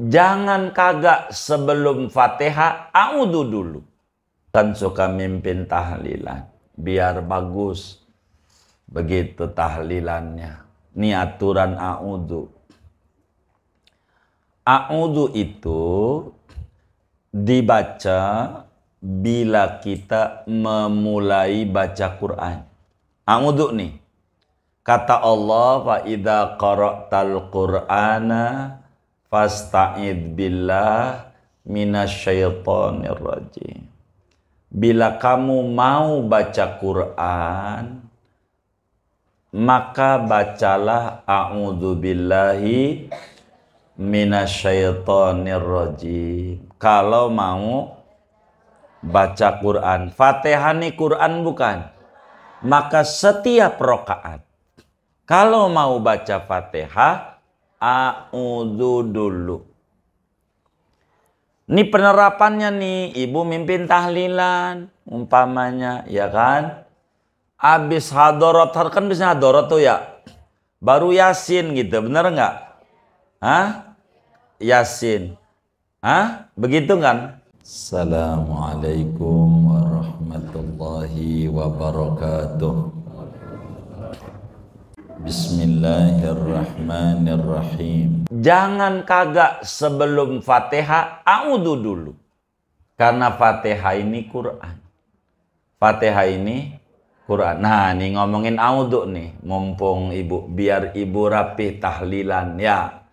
Jangan kagak sebelum Fatihah, audu dulu. Kan suka mimpin tahlilan. Biar bagus. Begitu tahlilannya. Ini aturan audu. Audu itu dibaca bila kita memulai baca Quran. Audu nih. Kata Allah, فَإِذَا qara'tal Qur'ana. Fasta'id billah minasyaitonir Bila kamu mau baca Quran, maka bacalah a'udzubillahi billahi rajim. Kalau mau baca Quran, fatihani Quran bukan? Maka setiap rokaat, kalau mau baca Fatihah, A'udhu dulu. Ini penerapannya nih, ibu mimpin tahlilan umpamanya, ya kan? Abis hadorot, kan, kan bisa hadorot tuh ya. Baru yasin gitu, bener nggak? Hah? Yasin. Hah? Begitu kan? Assalamualaikum warahmatullahi wabarakatuh. Bismillahirrahmanirrahim. Jangan kagak sebelum Fatihah, audu dulu. Karena Fatihah ini Quran. Fatihah ini Quran. Nah, nih ngomongin audu nih, mumpung ibu biar ibu rapi tahlilan ya.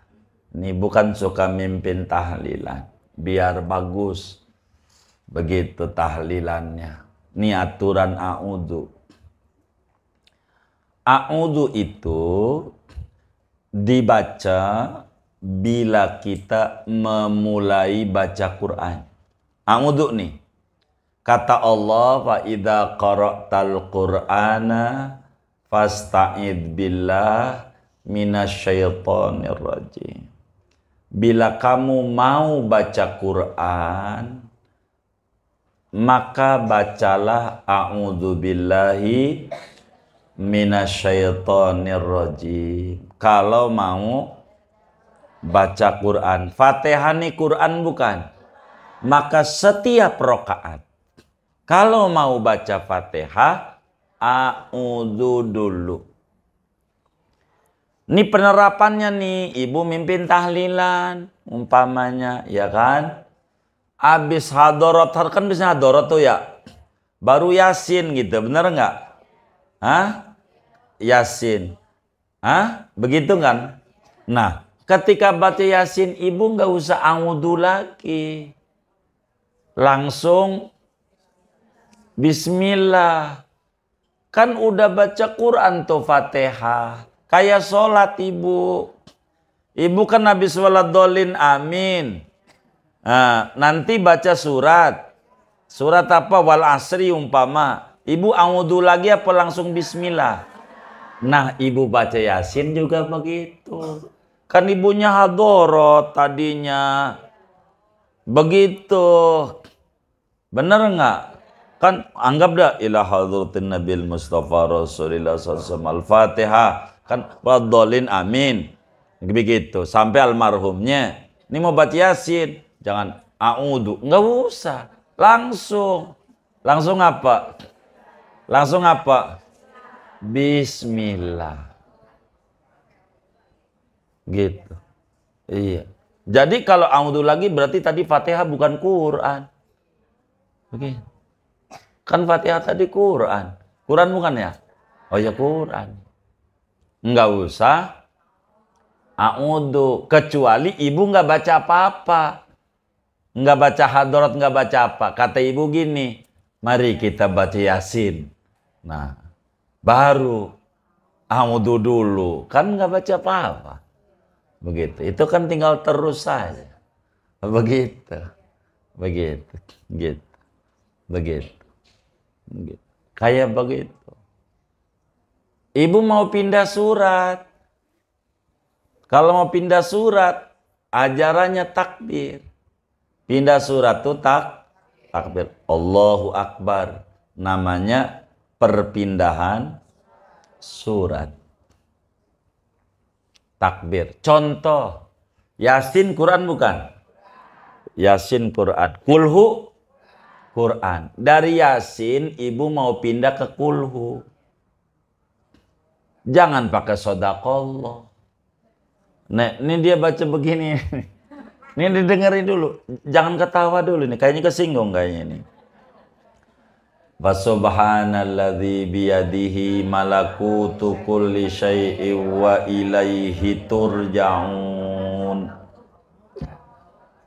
ini bukan suka mimpin tahlilan, biar bagus. Begitu tahlilannya. Nih aturan audu. A'udhu itu dibaca bila kita memulai baca Quran. A'udhu nih. Kata Allah, فَإِذَا قَرَأْتَ الْقُرْآنَ فَاسْتَعِذْ بِاللَّهِ minasyaitonir Bila kamu mau baca Quran, maka bacalah a'udzubillahi minasyaitonirrojim. Kalau mau baca Quran, fatihani Quran bukan? Maka setiap rokaat, kalau mau baca Fatihah, a'udhu dulu. Ini penerapannya nih, ibu mimpin tahlilan, umpamanya, ya kan? Abis hadorot, kan bisa hadorot tuh ya, baru yasin gitu, bener nggak? Hah? Yasin. Hah? Begitu kan? Nah, ketika baca Yasin, ibu nggak usah angudu lagi. Langsung Bismillah. Kan udah baca Quran tuh Fatihah. Kayak sholat ibu. Ibu kan habis waladolin amin. Nah, nanti baca surat. Surat apa? Wal asri umpama. Ibu angudu lagi apa langsung bismillah? Nah, ibu baca Yasin juga begitu. Kan ibunya hadorot tadinya. Begitu. Benar enggak? Kan anggap dah ila hadratin nabil Mustafa Rasulillah sallallahu al-Fatihah. Kan wadolin amin. Begitu. Sampai almarhumnya. Ini mau baca Yasin. Jangan a'udu. Nggak usah. Langsung. Langsung apa? Langsung apa? Bismillah. Gitu. Iya. Jadi kalau audhu lagi berarti tadi Fatihah bukan Quran. Oke. Kan Fatihah tadi Quran. Quran bukan ya? Oh ya Quran. Enggak usah Audhu. kecuali ibu enggak baca apa-apa. Enggak baca hadrat, enggak baca apa. Kata ibu gini, mari kita baca Yasin. Nah, baru amudu ah, dulu kan nggak baca apa-apa begitu itu kan tinggal terus saja begitu begitu gitu begitu begitu kayak begitu ibu mau pindah surat kalau mau pindah surat ajarannya takbir pindah surat tuh tak takbir Allahu Akbar namanya perpindahan surat. Takbir. Contoh, Yasin Quran bukan? Yasin Quran. Kulhu Quran. Dari Yasin ibu mau pindah ke kulhu. Jangan pakai sodakollah. nek ini dia baca begini. Ini didengarin dulu. Jangan ketawa dulu nih. Kayaknya kesinggung kayaknya nih. Wa subhanalladzi biyadihi malakutu kulli syai'i wa ilaihi turja'un.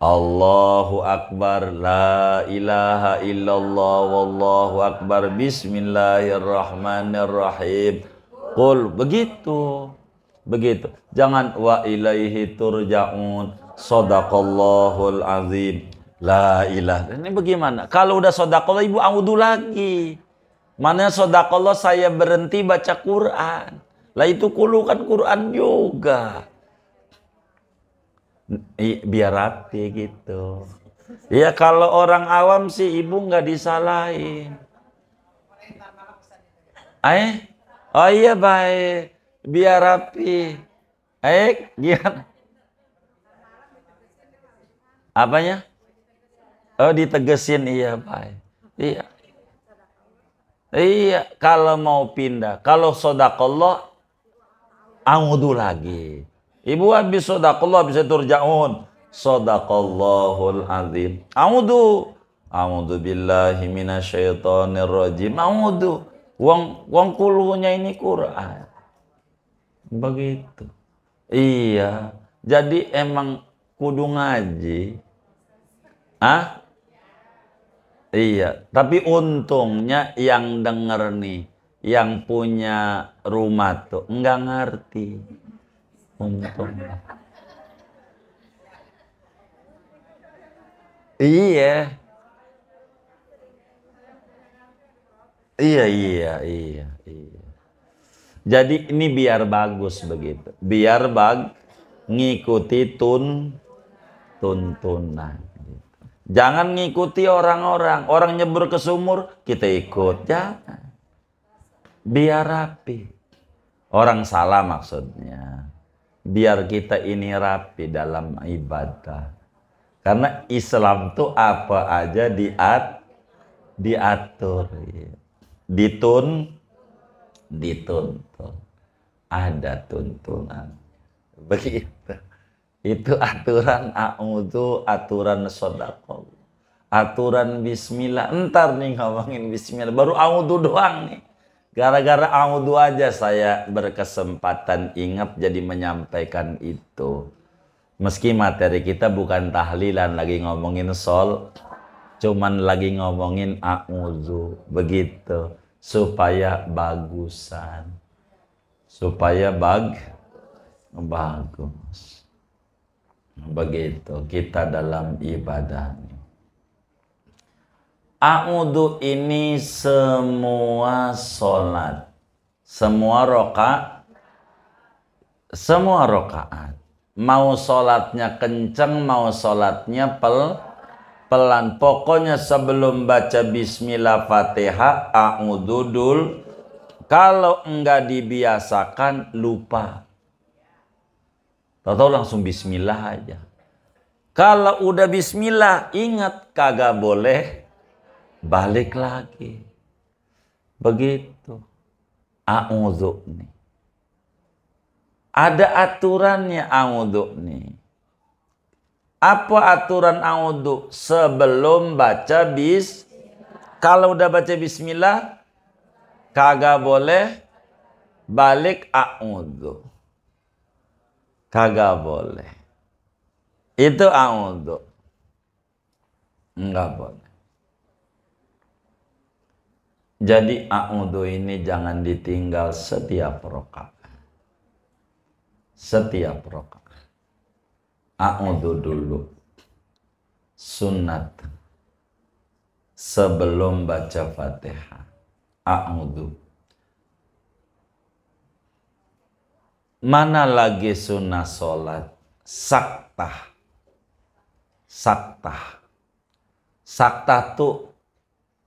Allahu akbar la ilaha illallah wallahu akbar bismillahirrahmanirrahim. Qul begitu. Begitu. Jangan wa ilaihi turja'un. Sadaqallahul azim. La ilah. Ini bagaimana? Kalau udah sodakallah ibu audu lagi. Mana sodakallah saya berhenti baca Quran. Lah itu kulu kan Quran juga. Biar rapi gitu. Ya kalau orang awam sih ibu nggak disalahin. Eh? Oh iya baik. Biar rapi. Eh, gimana? Apanya? Oh ditegesin iya Pak. Iya. Iya, kalau mau pindah, kalau sodakallah, audu lagi. Ibu habis sodakallah, bisa turja'un. Sodakallahul azim. amudu Audu billahi minasyaitonir rajim. amudu Wong, wong kulunya ini Quran. Begitu. Iya. Jadi emang kudu ngaji. Ah? Iya, tapi untungnya yang denger nih, yang punya rumah tuh enggak ngerti. Untung. iya. Iya, iya, iya, iya. Jadi ini biar bagus begitu. Biar bag ngikuti tun tuntunan. Jangan ngikuti orang-orang. Orang nyebur ke sumur, kita ikut. Jangan. Biar rapi. Orang salah maksudnya. Biar kita ini rapi dalam ibadah. Karena Islam tuh apa aja diat, diatur. Ditun, dituntun. Ada tuntunan. Begitu. Itu aturan a'udhu, aturan sodako. Aturan bismillah. Entar nih ngomongin bismillah. Baru a'udhu doang nih. Gara-gara a'udhu aja saya berkesempatan ingat jadi menyampaikan itu. Meski materi kita bukan tahlilan lagi ngomongin sol, cuman lagi ngomongin a'udhu. Begitu. Supaya bagusan. Supaya bag bagus begitu kita dalam ibadah ini, A'udhu ini semua sholat, semua roka, semua rokaat. Mau sholatnya kencang, mau sholatnya pel, pelan. Pokoknya sebelum baca Bismillah Fatihah, A'udhu dul. Kalau enggak dibiasakan, lupa. Tahu-tahu langsung bismillah aja. Kalau udah bismillah, ingat kagak boleh balik lagi. Begitu. A'udhu nih. Ada aturannya a'udhu nih. Apa aturan a'udhu? Sebelum baca bis, kalau udah baca bismillah, kagak boleh balik a'udhu. Kagak boleh. Itu a'udhu. Enggak boleh. Jadi a'udhu ini jangan ditinggal setiap rokaat. Setiap rokaat. A'udhu dulu. Sunat. Sebelum baca fatihah. A'udhu. Mana lagi sunnah sholat? Saktah. Saktah. Saktah tuh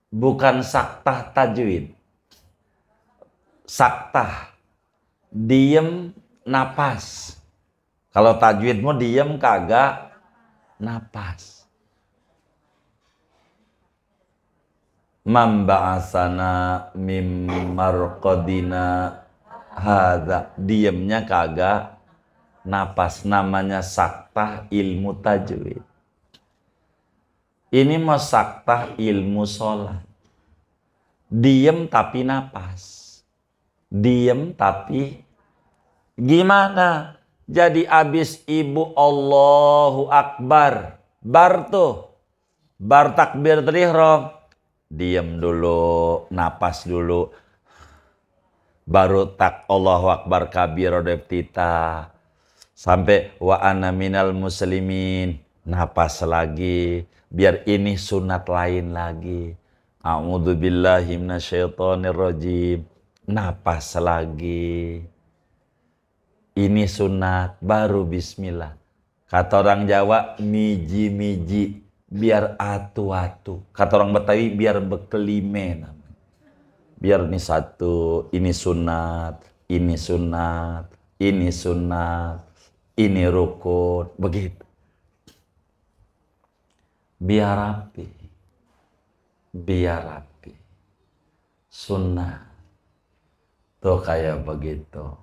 bukan saktah tajwid. Saktah. Diem napas. Kalau tajwidmu diem kagak napas. Mamba'asana mim marqadina hadza diemnya kagak napas namanya saktah ilmu tajwid ini mah saktah ilmu sholat diem tapi napas diem tapi gimana jadi abis ibu Allahu Akbar bar tuh bar takbir terihrom diem dulu napas dulu baru tak Allah Akbar kabiro tita sampai wa ana minal muslimin napas lagi biar ini sunat lain lagi a'udzu billahi minasyaitonir rajim napas lagi ini sunat baru bismillah kata orang Jawa miji miji biar atu atu kata orang Betawi biar bekelime biar ini satu, ini sunat, ini sunat, ini sunat, ini rukun, begitu. Biar rapi, biar rapi, sunnah, tuh kayak begitu.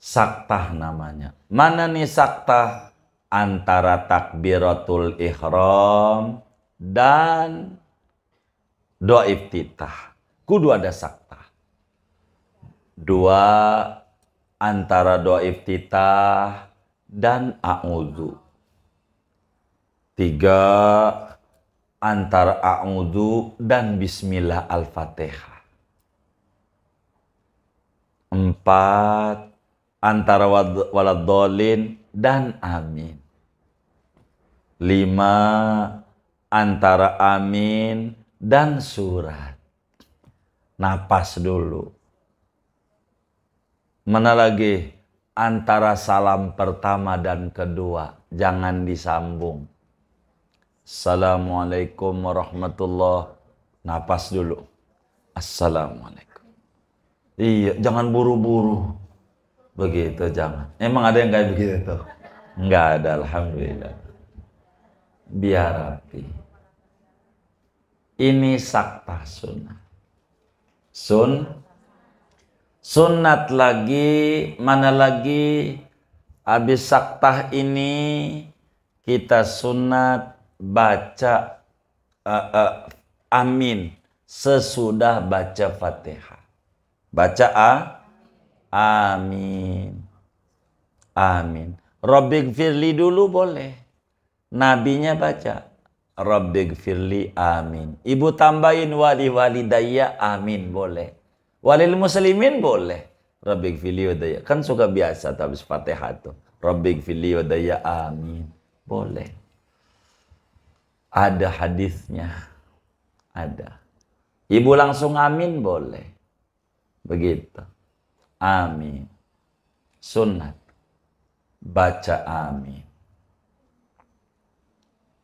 Saktah namanya. Mana nih saktah? Antara takbiratul ihram dan Dua iftitah. Kudu ada sakta. Dua antara dua iftitah dan a'udzu. Tiga antara a'udzu dan bismillah al-fatihah. Empat antara waladolin dan amin. Lima antara amin dan surat. Napas dulu. Mana lagi antara salam pertama dan kedua jangan disambung. Assalamualaikum warahmatullah. Napas dulu. Assalamualaikum. Iya, jangan buru-buru. Begitu jangan. Emang ada yang kayak begitu Enggak ada, alhamdulillah. Biar rapi ini sakta sunnah. Sun sunat lagi mana lagi habis sakta ini kita sunat baca uh, uh, amin sesudah baca Fatihah. Baca a amin. Amin. Robik Firly dulu boleh. Nabinya baca Rabbighfirli amin. Ibu tambahin wali wali daya, amin boleh. Wali muslimin boleh. Rabbighfirli wadayya. Kan suka biasa tapi Fatihah tuh. Rabbighfirli wadayya amin. Boleh. Ada hadisnya. Ada. Ibu langsung amin boleh. Begitu. Amin. Sunat. Baca amin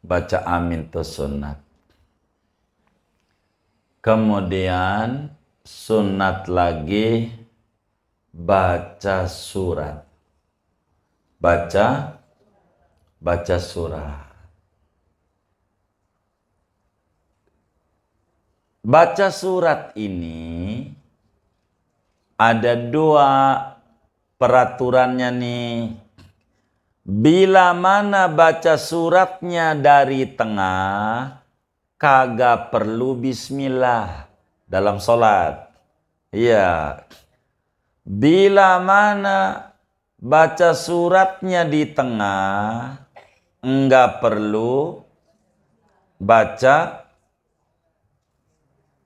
baca amin itu sunat. Kemudian sunat lagi baca surat. Baca baca surat. Baca surat ini ada dua peraturannya nih Bila mana baca suratnya dari tengah, kagak perlu bismillah dalam sholat. Iya. Bila mana baca suratnya di tengah, enggak perlu baca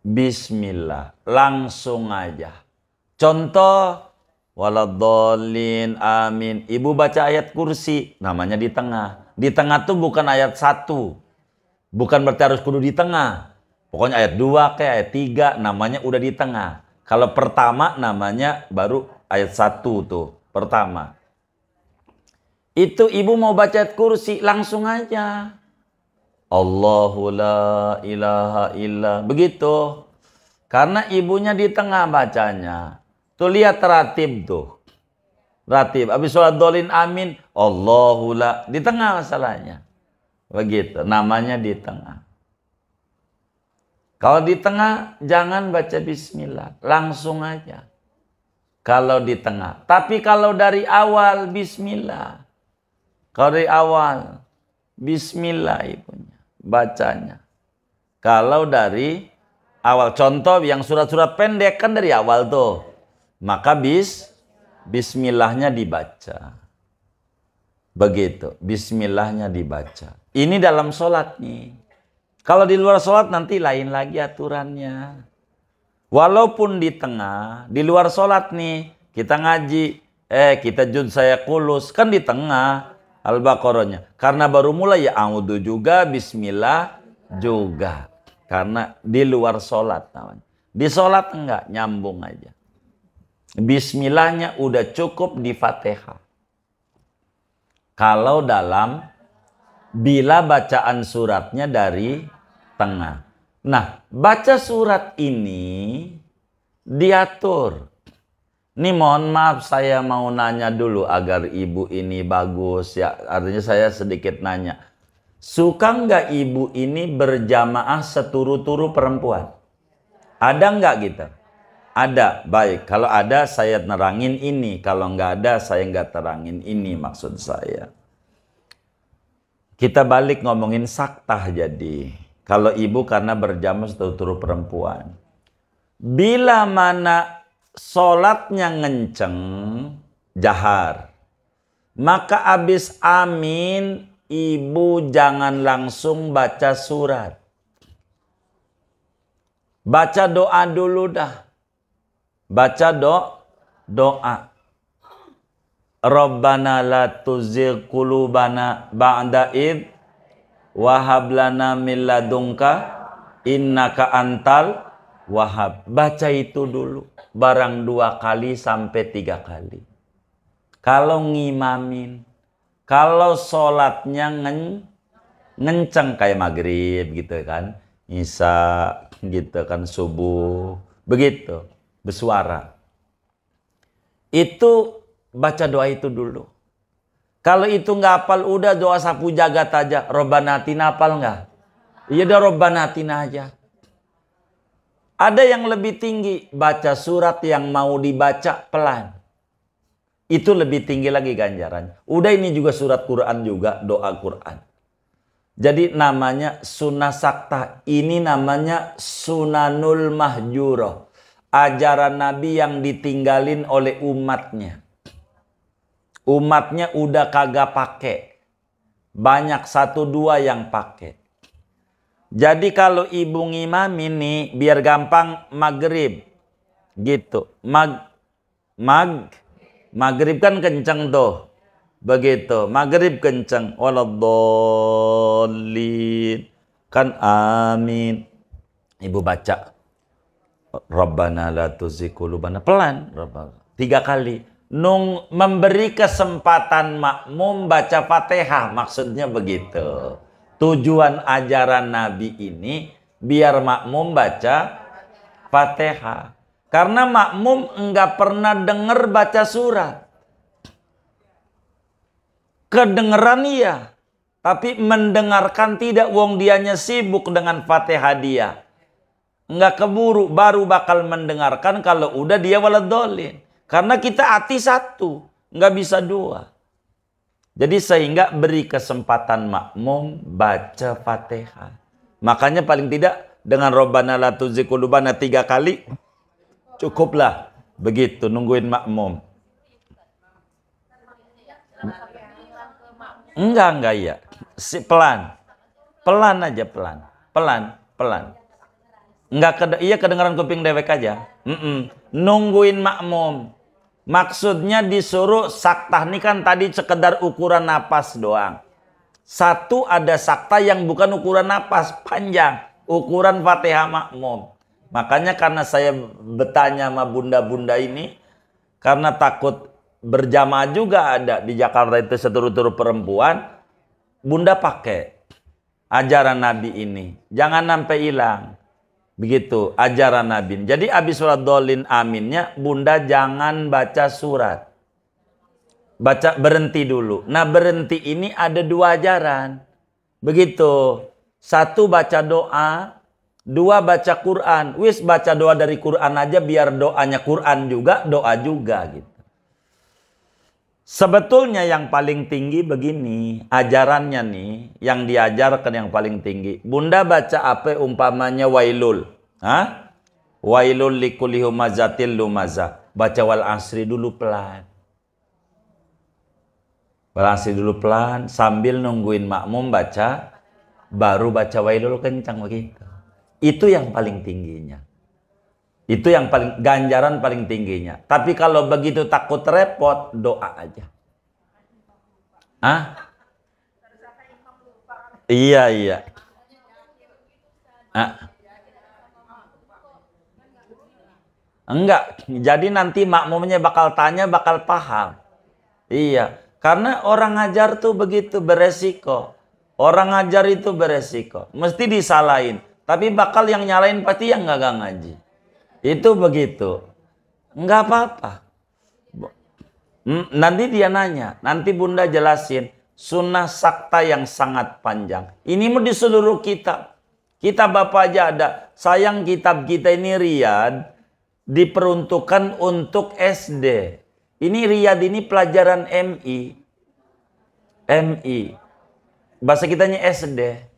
bismillah. Langsung aja. Contoh, Waladolin amin. Ibu baca ayat kursi, namanya di tengah. Di tengah tuh bukan ayat satu. Bukan berarti harus kudu di tengah. Pokoknya ayat dua kayak ayat tiga, namanya udah di tengah. Kalau pertama namanya baru ayat satu tuh, pertama. Itu ibu mau baca ayat kursi langsung aja. Allahu la ilaha illa. Begitu. Karena ibunya di tengah bacanya. Tuh lihat ratib tuh. Ratib. Habis sholat dolin amin. Allahula. Di tengah masalahnya. Begitu. Namanya di tengah. Kalau di tengah, jangan baca bismillah. Langsung aja. Kalau di tengah. Tapi kalau dari awal, bismillah. Kalau dari awal, bismillah ibunya. Bacanya. Kalau dari awal. Contoh yang surat-surat pendek kan dari awal tuh maka bis bismillahnya dibaca. Begitu, bismillahnya dibaca. Ini dalam sholat nih. Kalau di luar sholat nanti lain lagi aturannya. Walaupun di tengah, di luar sholat nih, kita ngaji, eh kita jud saya kulus, kan di tengah Al-Baqarahnya. Karena baru mulai ya audu juga, bismillah juga. Karena di luar sholat namanya. Di sholat enggak, nyambung aja. Bismillahnya udah cukup di Fatihah. Kalau dalam bila bacaan suratnya dari tengah. Nah, baca surat ini diatur. Nih mohon maaf saya mau nanya dulu agar ibu ini bagus ya. Artinya saya sedikit nanya. Suka nggak ibu ini berjamaah seturu-turu perempuan? Ada nggak gitu? Ada, baik. Kalau ada saya nerangin ini. Kalau nggak ada saya nggak terangin ini maksud saya. Kita balik ngomongin saktah jadi. Kalau ibu karena berjamaah setelah perempuan. Bila mana sholatnya ngenceng, jahar. Maka abis amin, ibu jangan langsung baca surat. Baca doa dulu dah. Baca do doa. Rabbana la tuzigh qulubana ba'da id wahab lana min ladunka innaka antal wahab. Baca itu dulu barang dua kali sampai tiga kali. Kalau ngimamin, kalau sholatnya ngen, ngenceng kayak maghrib gitu kan, isya gitu kan subuh begitu bersuara. Itu baca doa itu dulu. Kalau itu nggak hafal, udah doa sapu jagat aja. Robanatina hafal nggak? Iya udah Robanatina aja. Ada yang lebih tinggi, baca surat yang mau dibaca pelan. Itu lebih tinggi lagi ganjaran. Udah ini juga surat Quran juga, doa Quran. Jadi namanya sunnah sakta. Ini namanya sunanul mahjuroh ajaran Nabi yang ditinggalin oleh umatnya. Umatnya udah kagak pakai. Banyak satu dua yang pakai. Jadi kalau ibu ngimamin nih biar gampang maghrib gitu. Mag mag maghrib kan kenceng tuh. Begitu. Maghrib kenceng. Waladolid. Kan amin. Ibu baca. Rabbana la tuzikulubana. Pelan. Tiga kali. Nung memberi kesempatan makmum baca fatihah. Maksudnya begitu. Tujuan ajaran Nabi ini biar makmum baca fatihah. Karena makmum enggak pernah dengar baca surat. Kedengeran iya. Tapi mendengarkan tidak wong dianya sibuk dengan fatihah dia nggak keburu baru bakal mendengarkan kalau udah dia waladolin. Karena kita hati satu, nggak bisa dua. Jadi sehingga beri kesempatan makmum baca fatihah. Makanya paling tidak dengan Robbana latuzikulubana tiga kali cukuplah. Begitu nungguin makmum. Enggak, enggak ya. Si, pelan. Pelan aja pelan. Pelan, pelan. Enggak ked iya kedengaran kuping dewek aja. Mm -mm. Nungguin makmum. Maksudnya disuruh saktah ini kan tadi sekedar ukuran napas doang. Satu ada sakta yang bukan ukuran napas panjang, ukuran Fatihah makmum. Makanya karena saya bertanya sama bunda-bunda ini karena takut berjamaah juga ada di Jakarta itu seturut-turut perempuan. Bunda pakai ajaran Nabi ini. Jangan sampai hilang. Begitu ajaran Nabi. Jadi abis surat dolin aminnya, bunda jangan baca surat. Baca berhenti dulu. Nah berhenti ini ada dua ajaran. Begitu. Satu baca doa, dua baca Quran. Wis baca doa dari Quran aja biar doanya Quran juga, doa juga gitu. Sebetulnya yang paling tinggi begini, ajarannya nih, yang diajarkan yang paling tinggi. Bunda baca apa umpamanya wailul? Hah? Wailul likuli humazatil lumaza. Baca wal asri dulu pelan. Wal asri dulu pelan, sambil nungguin makmum baca, baru baca wailul kencang begitu. Itu yang paling tingginya. Itu yang paling ganjaran paling tingginya. Tapi kalau begitu takut repot, doa aja. Ah? Iya, iya. Ah. Enggak, jadi nanti makmumnya bakal tanya, bakal paham. Iya, karena orang ngajar tuh begitu beresiko. Orang ngajar itu beresiko. Mesti disalahin. Tapi bakal yang nyalain pasti yang gak ngaji. Itu begitu. Enggak apa-apa. Hmm, nanti dia nanya, nanti Bunda jelasin sunnah sakta yang sangat panjang. Ini mau di seluruh kita kita bapak aja ada. Sayang kitab kita ini riad diperuntukkan untuk SD. Ini riad ini pelajaran MI. MI. Bahasa kitanya SD.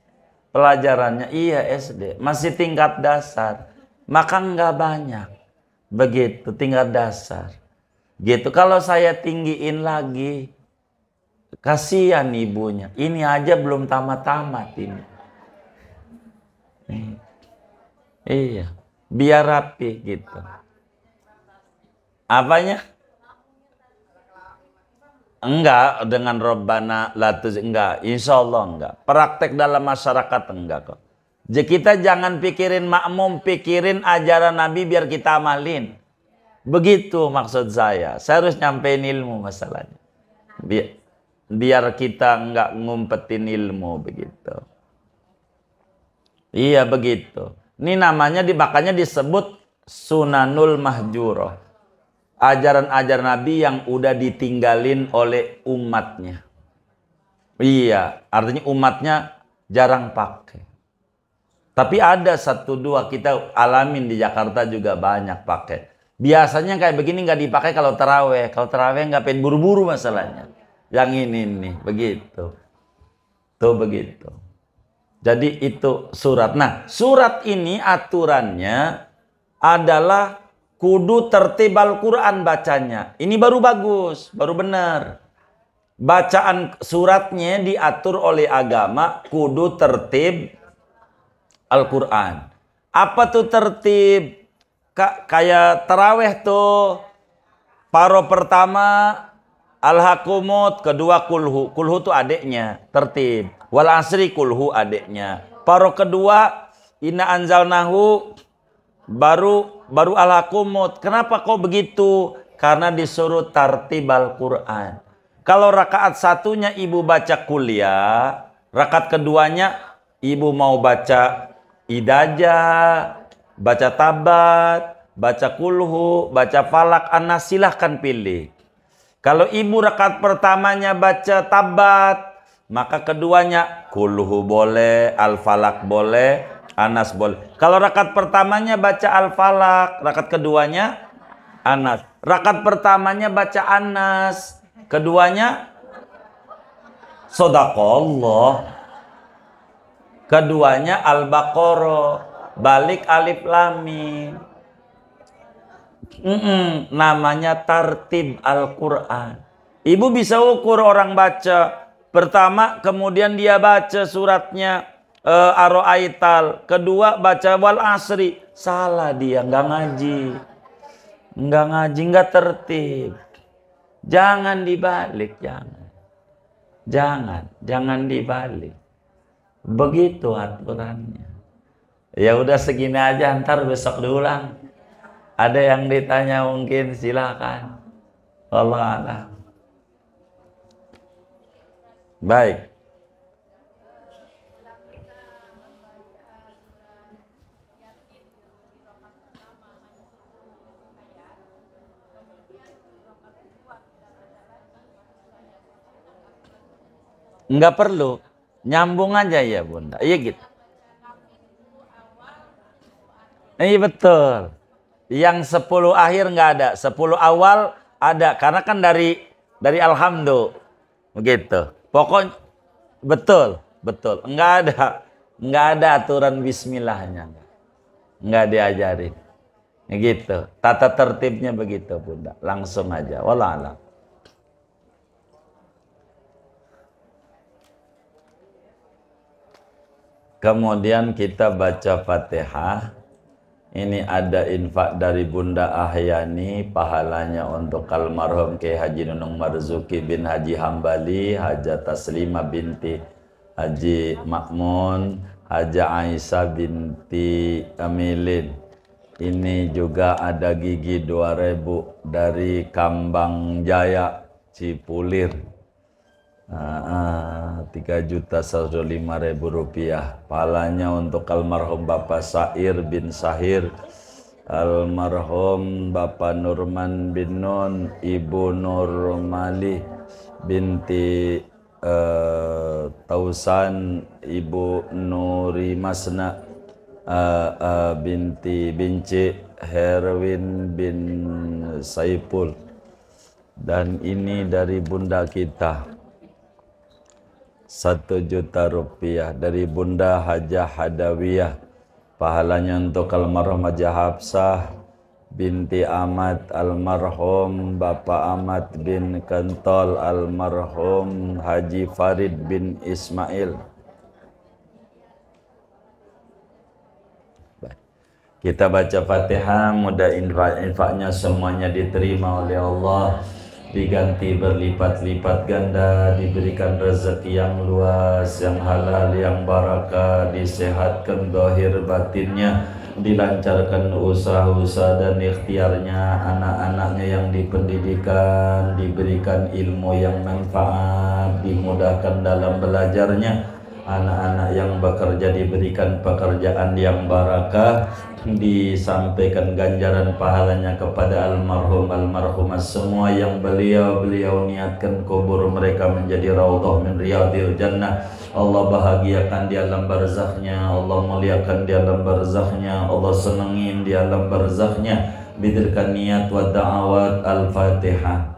Pelajarannya iya SD, masih tingkat dasar makan nggak banyak. Begitu, tinggal dasar. Gitu, kalau saya tinggiin lagi, kasihan ibunya. Ini aja belum tamat-tamat ini. Hmm. Iya, biar rapi gitu. Apanya? Enggak, dengan Robbana Latuz, enggak. Insya Allah enggak. Praktek dalam masyarakat enggak kok. Jadi kita jangan pikirin makmum, pikirin ajaran Nabi biar kita amalin. Begitu maksud saya. Saya harus nyampein ilmu masalahnya. Biar, biar kita nggak ngumpetin ilmu begitu. Iya begitu. Ini namanya makanya disebut sunanul mahjuroh. Ajaran-ajaran Nabi yang udah ditinggalin oleh umatnya. Iya, artinya umatnya jarang pakai. Tapi ada satu dua kita alamin di Jakarta juga banyak pakai. Biasanya kayak begini nggak dipakai kalau teraweh. Kalau teraweh nggak pengen buru-buru masalahnya. Yang ini nih, begitu. Tuh begitu. Jadi itu surat. Nah, surat ini aturannya adalah kudu tertib Al-Quran bacanya. Ini baru bagus, baru benar. Bacaan suratnya diatur oleh agama, kudu tertib Al-Quran. Apa tuh tertib? kak kayak terawih tuh paro pertama Al-Hakumut, kedua kulhu. Kulhu tuh adiknya, tertib. Wal asri kulhu adiknya. Paro kedua ina anzalnahu baru baru Al-Hakumut. Kenapa kok begitu? Karena disuruh tertib Al-Quran. Kalau rakaat satunya ibu baca kuliah, rakaat keduanya ibu mau baca idaja, baca tabat, baca kulhu, baca falak, anas silahkan pilih. Kalau ibu rakaat pertamanya baca tabat, maka keduanya kulhu boleh, al-falak boleh, anas boleh. Kalau rakaat pertamanya baca al-falak, rakaat keduanya anas. Rakaat pertamanya baca anas, keduanya sodakallah. Keduanya Al-Baqarah, balik alif lamim. Mm -mm, namanya tartib Al-Qur'an. Ibu bisa ukur orang baca. Pertama, kemudian dia baca suratnya uh, eh, Aroaital. Kedua, baca Wal Asri. Salah dia, nggak ngaji. Nggak ngaji, nggak tertib. Jangan dibalik, jangan. Jangan, jangan dibalik. Begitu aturannya. Ya udah segini aja, ntar besok diulang. Ada yang ditanya mungkin silakan. Allah Allah. Baik. Enggak perlu. Nyambung aja ya bunda. Iya gitu. Iya betul. Yang sepuluh akhir nggak ada. sepuluh awal ada. Karena kan dari dari alhamdulillah. Begitu. Pokoknya betul. Betul. Nggak ada. Nggak ada aturan bismillahnya. Nggak diajarin. Gitu. Tata tertibnya begitu bunda. Langsung aja. Walau Kemudian kita baca Fatihah. Ini ada infak dari Bunda Ahyani, pahalanya untuk almarhum Kiai Haji Nunung Marzuki bin Haji Hambali, Haja Taslima binti Haji Makmun, Haja Aisyah binti Amilin. Ini juga ada gigi 2000 dari Kambang Jaya Cipulir. Uh, uh 3 juta lima ribu rupiah palanya untuk almarhum Bapak Sair bin Sahir almarhum Bapak Nurman bin Non Ibu Nurmali binti eh, Tausan Ibu Nuri Masna eh, eh, binti Binci Herwin bin Saipul dan ini dari bunda kita satu juta rupiah dari Bunda Haja Hadawiyah. Pahalanya untuk almarhum Haja Hafsah binti Ahmad almarhum, Bapak Ahmad bin Kentol almarhum, Haji Farid bin Ismail. Kita baca Fatihah, mudah infaknya semuanya diterima oleh Allah diganti berlipat-lipat ganda, diberikan rezeki yang luas, yang halal, yang barakah, disehatkan dohir batinnya, dilancarkan usaha-usaha dan ikhtiarnya, anak-anaknya yang dipendidikan, diberikan ilmu yang manfaat, dimudahkan dalam belajarnya, anak-anak yang bekerja diberikan pekerjaan yang barakah disampaikan ganjaran pahalanya kepada almarhum almarhumah semua yang beliau beliau niatkan kubur mereka menjadi raudhah min riyadil jannah Allah bahagiakan di alam barzakhnya Allah muliakan di alam barzakhnya Allah senangin di alam barzakhnya bidirkan niat wa da'awat al-fatihah